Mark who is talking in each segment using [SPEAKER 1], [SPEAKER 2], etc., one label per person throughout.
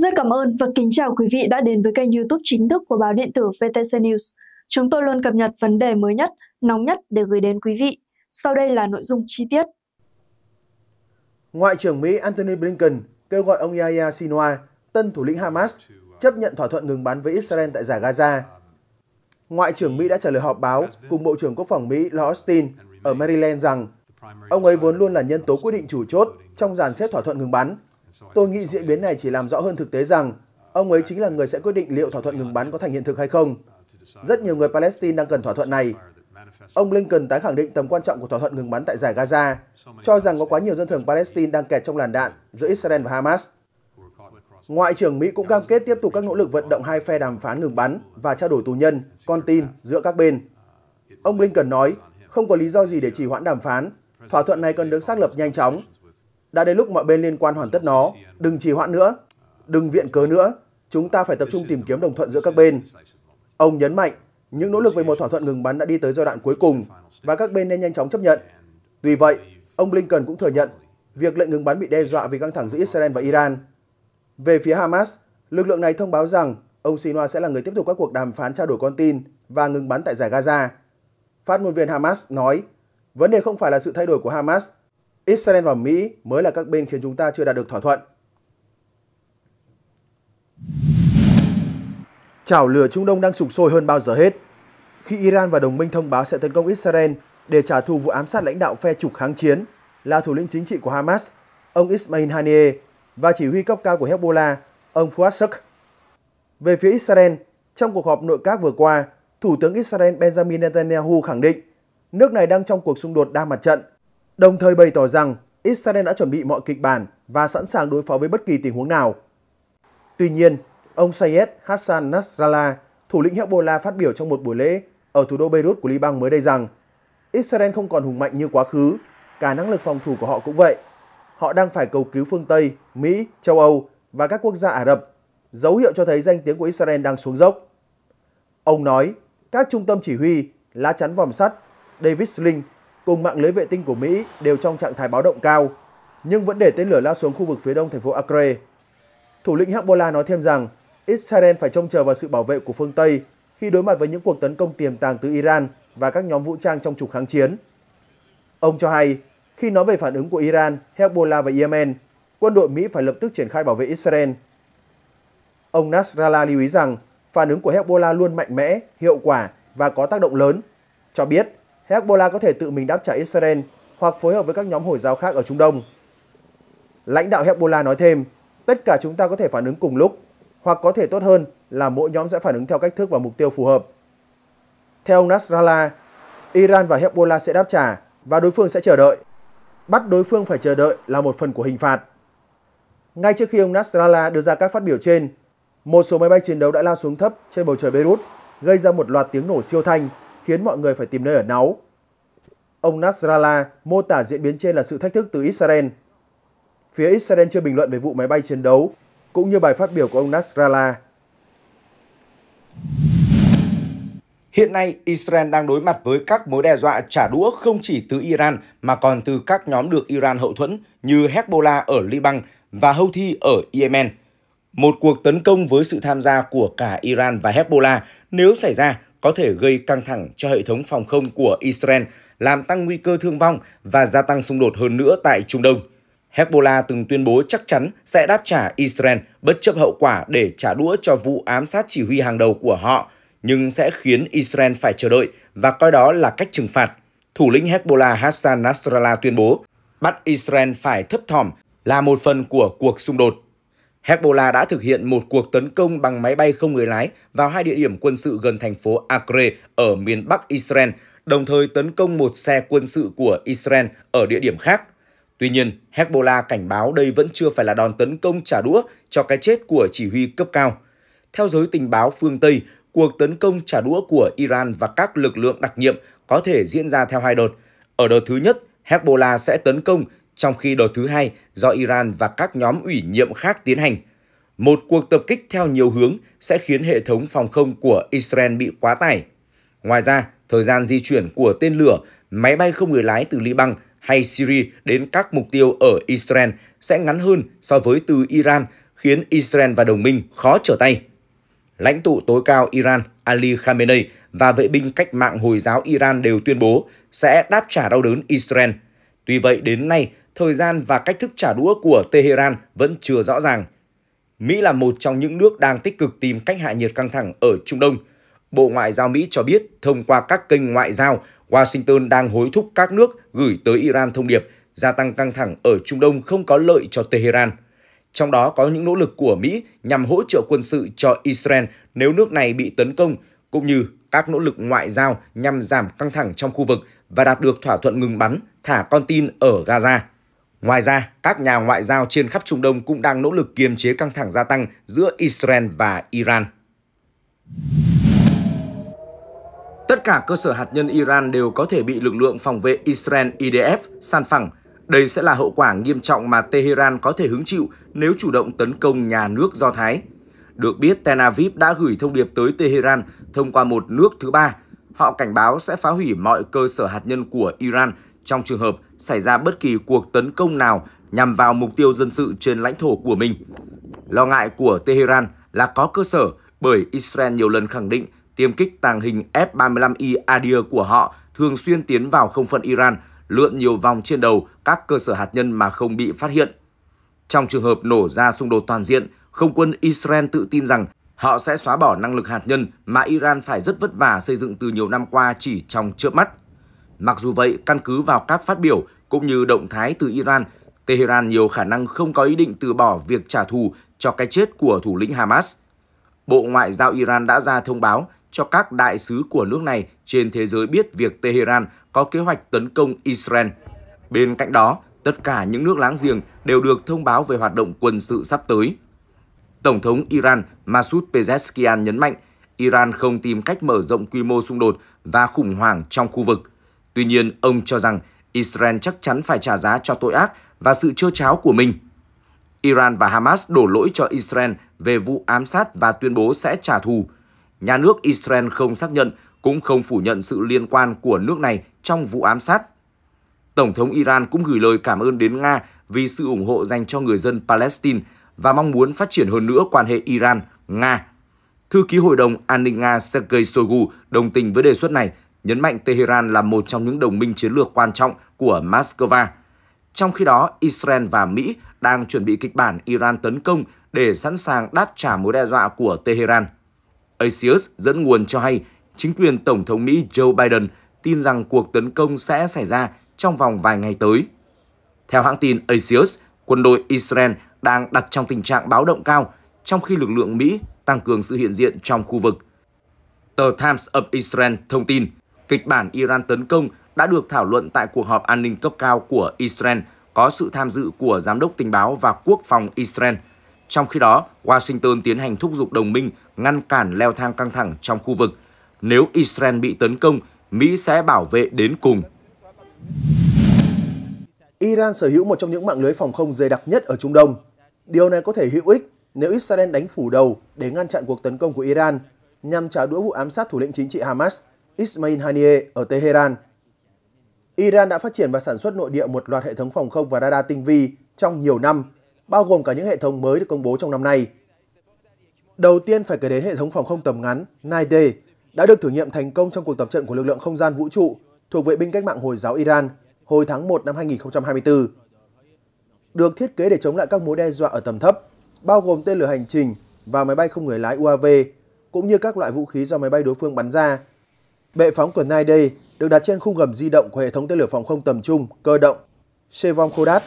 [SPEAKER 1] Rất cảm ơn và kính chào quý vị đã đến với kênh youtube chính thức của báo điện tử VTC News. Chúng tôi luôn cập nhật vấn đề mới nhất, nóng nhất để gửi đến quý vị. Sau đây là nội dung chi tiết.
[SPEAKER 2] Ngoại trưởng Mỹ Antony Blinken kêu gọi ông Yahya Sinwar, tân thủ lĩnh Hamas, chấp nhận thỏa thuận ngừng bắn với Israel tại giải Gaza. Ngoại trưởng Mỹ đã trả lời họp báo cùng Bộ trưởng Quốc phòng Mỹ Lloyd Austin ở Maryland rằng ông ấy vốn luôn là nhân tố quyết định chủ chốt trong dàn xếp thỏa thuận ngừng bắn Tôi nghĩ diễn biến này chỉ làm rõ hơn thực tế rằng ông ấy chính là người sẽ quyết định liệu thỏa thuận ngừng bắn có thành hiện thực hay không. Rất nhiều người Palestine đang cần thỏa thuận này. Ông Lincoln tái khẳng định tầm quan trọng của thỏa thuận ngừng bắn tại giải Gaza, cho rằng có quá nhiều dân thường Palestine đang kẹt trong làn đạn giữa Israel và Hamas. Ngoại trưởng Mỹ cũng cam kết tiếp tục các nỗ lực vận động hai phe đàm phán ngừng bắn và trao đổi tù nhân, con tin giữa các bên. Ông Lincoln nói, không có lý do gì để trì hoãn đàm phán. Thỏa thuận này cần được xác lập nhanh chóng đã đến lúc mọi bên liên quan hoàn tất nó, đừng trì hoãn nữa, đừng viện cớ nữa, chúng ta phải tập trung tìm kiếm đồng thuận giữa các bên. Ông nhấn mạnh, những nỗ lực về một thỏa thuận ngừng bắn đã đi tới giai đoạn cuối cùng và các bên nên nhanh chóng chấp nhận. Tuy vậy, ông Blinken cũng thừa nhận việc lệnh ngừng bắn bị đe dọa vì căng thẳng giữa Israel và Iran. Về phía Hamas, lực lượng này thông báo rằng ông Sinwar sẽ là người tiếp tục các cuộc đàm phán trao đổi con tin và ngừng bắn tại giải Gaza. Phát ngôn viên Hamas nói, vấn đề không phải là sự thay đổi của Hamas Israel và Mỹ mới là các bên khiến chúng ta chưa đạt được thỏa thuận. Chảo lửa Trung Đông đang sục sôi hơn bao giờ hết. Khi Iran và đồng minh thông báo sẽ tấn công Israel để trả thù vụ ám sát lãnh đạo phe trục kháng chiến là thủ lĩnh chính trị của Hamas, ông Ismail Haniyeh và chỉ huy cấp cao của Hezbollah, ông Fuad Shuk. Về phía Israel, trong cuộc họp nội các vừa qua, Thủ tướng Israel Benjamin Netanyahu khẳng định nước này đang trong cuộc xung đột đa mặt trận đồng thời bày tỏ rằng Israel đã chuẩn bị mọi kịch bản và sẵn sàng đối phó với bất kỳ tình huống nào. Tuy nhiên, ông Sayed Hassan Nasrallah, thủ lĩnh Hezbollah phát biểu trong một buổi lễ ở thủ đô Beirut của Liban mới đây rằng Israel không còn hùng mạnh như quá khứ, cả năng lực phòng thủ của họ cũng vậy. Họ đang phải cầu cứu phương Tây, Mỹ, châu Âu và các quốc gia Ả Rập, dấu hiệu cho thấy danh tiếng của Israel đang xuống dốc. Ông nói, các trung tâm chỉ huy, lá chắn vòm sắt, David Sling cùng mạng lưới vệ tinh của Mỹ đều trong trạng thái báo động cao, nhưng vẫn để tên lửa lao xuống khu vực phía đông thành phố Acre. Thủ lĩnh Hezbollah nói thêm rằng Israel phải trông chờ vào sự bảo vệ của phương Tây khi đối mặt với những cuộc tấn công tiềm tàng từ Iran và các nhóm vũ trang trong trục kháng chiến. Ông cho hay, khi nói về phản ứng của Iran, Hezbollah và Yemen, quân đội Mỹ phải lập tức triển khai bảo vệ Israel. Ông Nasrallah lưu ý rằng phản ứng của Hezbollah luôn mạnh mẽ, hiệu quả và có tác động lớn, cho biết Hezbollah có thể tự mình đáp trả Israel hoặc phối hợp với các nhóm Hồi giáo khác ở Trung Đông. Lãnh đạo Hezbollah nói thêm, tất cả chúng ta có thể phản ứng cùng lúc, hoặc có thể tốt hơn là mỗi nhóm sẽ phản ứng theo cách thức và mục tiêu phù hợp. Theo Nasrallah, Iran và Hezbollah sẽ đáp trả và đối phương sẽ chờ đợi. Bắt đối phương phải chờ đợi là một phần của hình phạt. Ngay trước khi ông Nasrallah đưa ra các phát biểu trên, một số máy bay chiến đấu đã lao xuống thấp trên bầu trời Beirut, gây ra một loạt tiếng nổ siêu thanh khiến mọi người phải tìm nơi ở náu. Ông Nasrallah mô tả diễn biến trên là sự thách thức từ Israel. Phía Israel chưa bình luận về vụ máy bay chiến đấu, cũng như bài phát biểu của ông
[SPEAKER 1] Nasrallah. Hiện nay, Israel đang đối mặt với các mối đe dọa trả đũa không chỉ từ Iran mà còn từ các nhóm được Iran hậu thuẫn như Hezbollah ở Liban và Houthi ở Yemen. Một cuộc tấn công với sự tham gia của cả Iran và Hezbollah nếu xảy ra có thể gây căng thẳng cho hệ thống phòng không của Israel, làm tăng nguy cơ thương vong và gia tăng xung đột hơn nữa tại Trung Đông. Hezbollah từng tuyên bố chắc chắn sẽ đáp trả Israel bất chấp hậu quả để trả đũa cho vụ ám sát chỉ huy hàng đầu của họ, nhưng sẽ khiến Israel phải chờ đợi và coi đó là cách trừng phạt. Thủ lĩnh Hezbollah Hassan Nasrallah tuyên bố bắt Israel phải thấp thỏm là một phần của cuộc xung đột Hezbollah đã thực hiện một cuộc tấn công bằng máy bay không người lái vào hai địa điểm quân sự gần thành phố Acre ở miền Bắc Israel, đồng thời tấn công một xe quân sự của Israel ở địa điểm khác. Tuy nhiên, Hezbollah cảnh báo đây vẫn chưa phải là đòn tấn công trả đũa cho cái chết của chỉ huy cấp cao. Theo giới tình báo phương Tây, cuộc tấn công trả đũa của Iran và các lực lượng đặc nhiệm có thể diễn ra theo hai đợt. Ở đợt thứ nhất, Hezbollah sẽ tấn công trong khi đợt thứ hai do Iran và các nhóm ủy nhiệm khác tiến hành. Một cuộc tập kích theo nhiều hướng sẽ khiến hệ thống phòng không của Israel bị quá tải. Ngoài ra, thời gian di chuyển của tên lửa, máy bay không người lái từ Liban hay Syria đến các mục tiêu ở Israel sẽ ngắn hơn so với từ Iran, khiến Israel và đồng minh khó trở tay. Lãnh tụ tối cao Iran Ali Khamenei và vệ binh cách mạng Hồi giáo Iran đều tuyên bố sẽ đáp trả đau đớn Israel. Tuy vậy, đến nay, thời gian và cách thức trả đũa của Tehran vẫn chưa rõ ràng. Mỹ là một trong những nước đang tích cực tìm cách hạ nhiệt căng thẳng ở Trung Đông. Bộ Ngoại giao Mỹ cho biết thông qua các kênh ngoại giao, Washington đang hối thúc các nước gửi tới Iran thông điệp gia tăng căng thẳng ở Trung Đông không có lợi cho Tehran. Trong đó có những nỗ lực của Mỹ nhằm hỗ trợ quân sự cho Israel nếu nước này bị tấn công, cũng như các nỗ lực ngoại giao nhằm giảm căng thẳng trong khu vực và đạt được thỏa thuận ngừng bắn, thả con tin ở Gaza. Ngoài ra, các nhà ngoại giao trên khắp Trung Đông cũng đang nỗ lực kiềm chế căng thẳng gia tăng giữa Israel và Iran. Tất cả cơ sở hạt nhân Iran đều có thể bị lực lượng phòng vệ Israel IDF san phẳng. Đây sẽ là hậu quả nghiêm trọng mà Tehran có thể hứng chịu nếu chủ động tấn công nhà nước Do Thái. Được biết, Tel Aviv đã gửi thông điệp tới Tehran thông qua một nước thứ ba. Họ cảnh báo sẽ phá hủy mọi cơ sở hạt nhân của Iran – trong trường hợp xảy ra bất kỳ cuộc tấn công nào nhằm vào mục tiêu dân sự trên lãnh thổ của mình. Lo ngại của Tehran là có cơ sở bởi Israel nhiều lần khẳng định tiêm kích tàng hình F-35I Adir của họ thường xuyên tiến vào không phận Iran, lượn nhiều vòng trên đầu các cơ sở hạt nhân mà không bị phát hiện. Trong trường hợp nổ ra xung đột toàn diện, không quân Israel tự tin rằng họ sẽ xóa bỏ năng lực hạt nhân mà Iran phải rất vất vả xây dựng từ nhiều năm qua chỉ trong chớp mắt. Mặc dù vậy, căn cứ vào các phát biểu cũng như động thái từ Iran, Tehran nhiều khả năng không có ý định từ bỏ việc trả thù cho cái chết của thủ lĩnh Hamas. Bộ Ngoại giao Iran đã ra thông báo cho các đại sứ của nước này trên thế giới biết việc Tehran có kế hoạch tấn công Israel. Bên cạnh đó, tất cả những nước láng giềng đều được thông báo về hoạt động quân sự sắp tới. Tổng thống Iran Masoud Pezeshkian nhấn mạnh Iran không tìm cách mở rộng quy mô xung đột và khủng hoảng trong khu vực. Tuy nhiên, ông cho rằng Israel chắc chắn phải trả giá cho tội ác và sự trơ cháo của mình. Iran và Hamas đổ lỗi cho Israel về vụ ám sát và tuyên bố sẽ trả thù. Nhà nước Israel không xác nhận cũng không phủ nhận sự liên quan của nước này trong vụ ám sát. Tổng thống Iran cũng gửi lời cảm ơn đến Nga vì sự ủng hộ dành cho người dân Palestine và mong muốn phát triển hơn nữa quan hệ Iran-Nga. Thư ký Hội đồng An ninh Nga Sergei Shoigu đồng tình với đề xuất này nhấn mạnh Tehran là một trong những đồng minh chiến lược quan trọng của Moscow. Trong khi đó, Israel và Mỹ đang chuẩn bị kịch bản Iran tấn công để sẵn sàng đáp trả mối đe dọa của Tehran. Asius dẫn nguồn cho hay chính quyền Tổng thống Mỹ Joe Biden tin rằng cuộc tấn công sẽ xảy ra trong vòng vài ngày tới. Theo hãng tin Asius, quân đội Israel đang đặt trong tình trạng báo động cao, trong khi lực lượng Mỹ tăng cường sự hiện diện trong khu vực. Tờ Times of Israel thông tin, kịch bản Iran tấn công đã được thảo luận tại cuộc họp an ninh cấp cao của Israel có sự tham dự của Giám đốc Tình báo và Quốc phòng Israel. Trong khi đó, Washington tiến hành thúc giục đồng minh ngăn cản leo thang căng thẳng trong khu vực. Nếu Israel bị tấn công, Mỹ sẽ bảo vệ đến cùng.
[SPEAKER 2] Iran sở hữu một trong những mạng lưới phòng không dày đặc nhất ở Trung Đông. Điều này có thể hữu ích nếu Israel đánh phủ đầu để ngăn chặn cuộc tấn công của Iran nhằm trả đũa vụ ám sát thủ lĩnh chính trị Hamas Ismail Haniyeh ở Tehran. Iran đã phát triển và sản xuất nội địa một loạt hệ thống phòng không và radar tinh vi trong nhiều năm, bao gồm cả những hệ thống mới được công bố trong năm nay. Đầu tiên phải kể đến hệ thống phòng không tầm ngắn Nide đã được thử nghiệm thành công trong cuộc tập trận của lực lượng không gian vũ trụ thuộc vệ binh cách mạng Hồi giáo Iran hồi tháng 1 năm 2024. Được thiết kế để chống lại các mối đe dọa ở tầm thấp, bao gồm tên lửa hành trình và máy bay không người lái UAV, cũng như các loại vũ khí do máy bay đối phương bắn ra Bệ phóng của Nai được đặt trên khung gầm di động của hệ thống tên lửa phòng không tầm trung, cơ động, Sevom Khodat.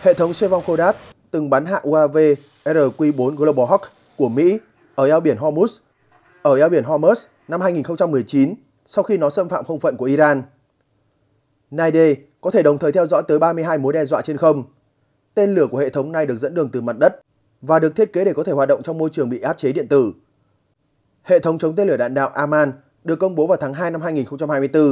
[SPEAKER 2] Hệ thống Sevom Khodat từng bắn hạ UAV RQ-4 Global Hawk của Mỹ ở eo biển Hormuz, ở eo biển Hormuz năm 2019 sau khi nó xâm phạm không phận của Iran. Nai có thể đồng thời theo dõi tới 32 mối đe dọa trên không. Tên lửa của hệ thống này được dẫn đường từ mặt đất và được thiết kế để có thể hoạt động trong môi trường bị áp chế điện tử. Hệ thống chống tên lửa đạn đạo Aman được công bố vào tháng 2 năm 2024.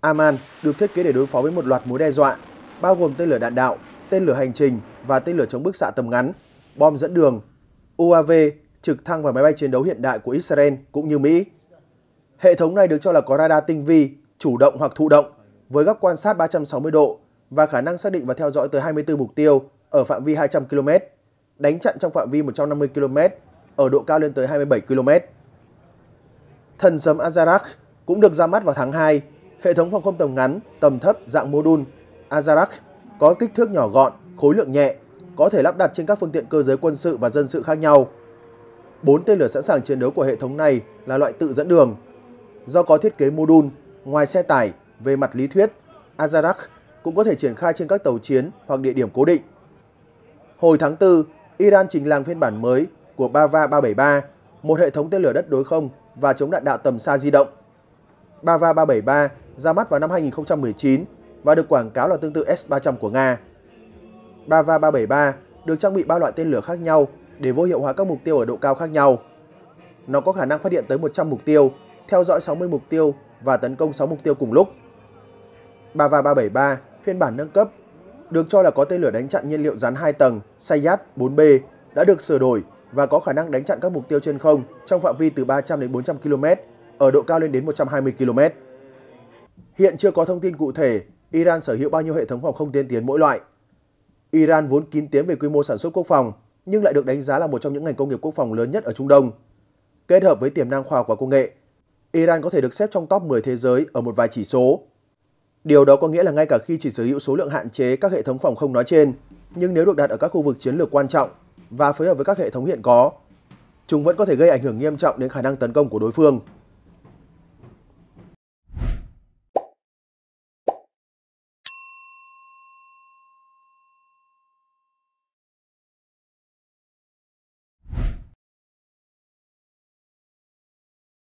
[SPEAKER 2] Aman được thiết kế để đối phó với một loạt mối đe dọa, bao gồm tên lửa đạn đạo, tên lửa hành trình và tên lửa chống bức xạ tầm ngắn, bom dẫn đường, UAV, trực thăng và máy bay chiến đấu hiện đại của Israel cũng như Mỹ. Hệ thống này được cho là có radar tinh vi, chủ động hoặc thụ động, với góc quan sát 360 độ và khả năng xác định và theo dõi tới 24 mục tiêu ở phạm vi 200 km, đánh chặn trong phạm vi 150 km, ở độ cao lên tới 27 km. Thần sấm Azarak cũng được ra mắt vào tháng 2. Hệ thống phòng không tầm ngắn, tầm thấp dạng mô đun Azarak có kích thước nhỏ gọn, khối lượng nhẹ, có thể lắp đặt trên các phương tiện cơ giới quân sự và dân sự khác nhau. Bốn tên lửa sẵn sàng chiến đấu của hệ thống này là loại tự dẫn đường. Do có thiết kế mô đun ngoài xe tải, về mặt lý thuyết, Azarak cũng có thể triển khai trên các tàu chiến hoặc địa điểm cố định. Hồi tháng 4, Iran trình làng phiên bản mới của Bava 373, một hệ thống tên lửa đất đối không và chống đạn đạo tầm xa di động. Bava 373 ra mắt vào năm 2019 và được quảng cáo là tương tự S-300 của Nga. Bava 373 được trang bị ba loại tên lửa khác nhau để vô hiệu hóa các mục tiêu ở độ cao khác nhau. Nó có khả năng phát hiện tới 100 mục tiêu, theo dõi 60 mục tiêu và tấn công 6 mục tiêu cùng lúc. Bava 373 phiên bản nâng cấp được cho là có tên lửa đánh chặn nhiên liệu rắn 2 tầng Sayat 4B đã được sửa đổi và có khả năng đánh chặn các mục tiêu trên không trong phạm vi từ 300 đến 400 km, ở độ cao lên đến 120 km. Hiện chưa có thông tin cụ thể Iran sở hữu bao nhiêu hệ thống phòng không tiên tiến mỗi loại. Iran vốn kín tiếng về quy mô sản xuất quốc phòng, nhưng lại được đánh giá là một trong những ngành công nghiệp quốc phòng lớn nhất ở Trung Đông. Kết hợp với tiềm năng khoa học và công nghệ, Iran có thể được xếp trong top 10 thế giới ở một vài chỉ số. Điều đó có nghĩa là ngay cả khi chỉ sở hữu số lượng hạn chế các hệ thống phòng không nói trên, nhưng nếu được đặt ở các khu vực chiến lược quan trọng và phối hợp với các hệ thống hiện có. Chúng vẫn có thể gây ảnh hưởng nghiêm trọng đến khả năng tấn công của đối phương.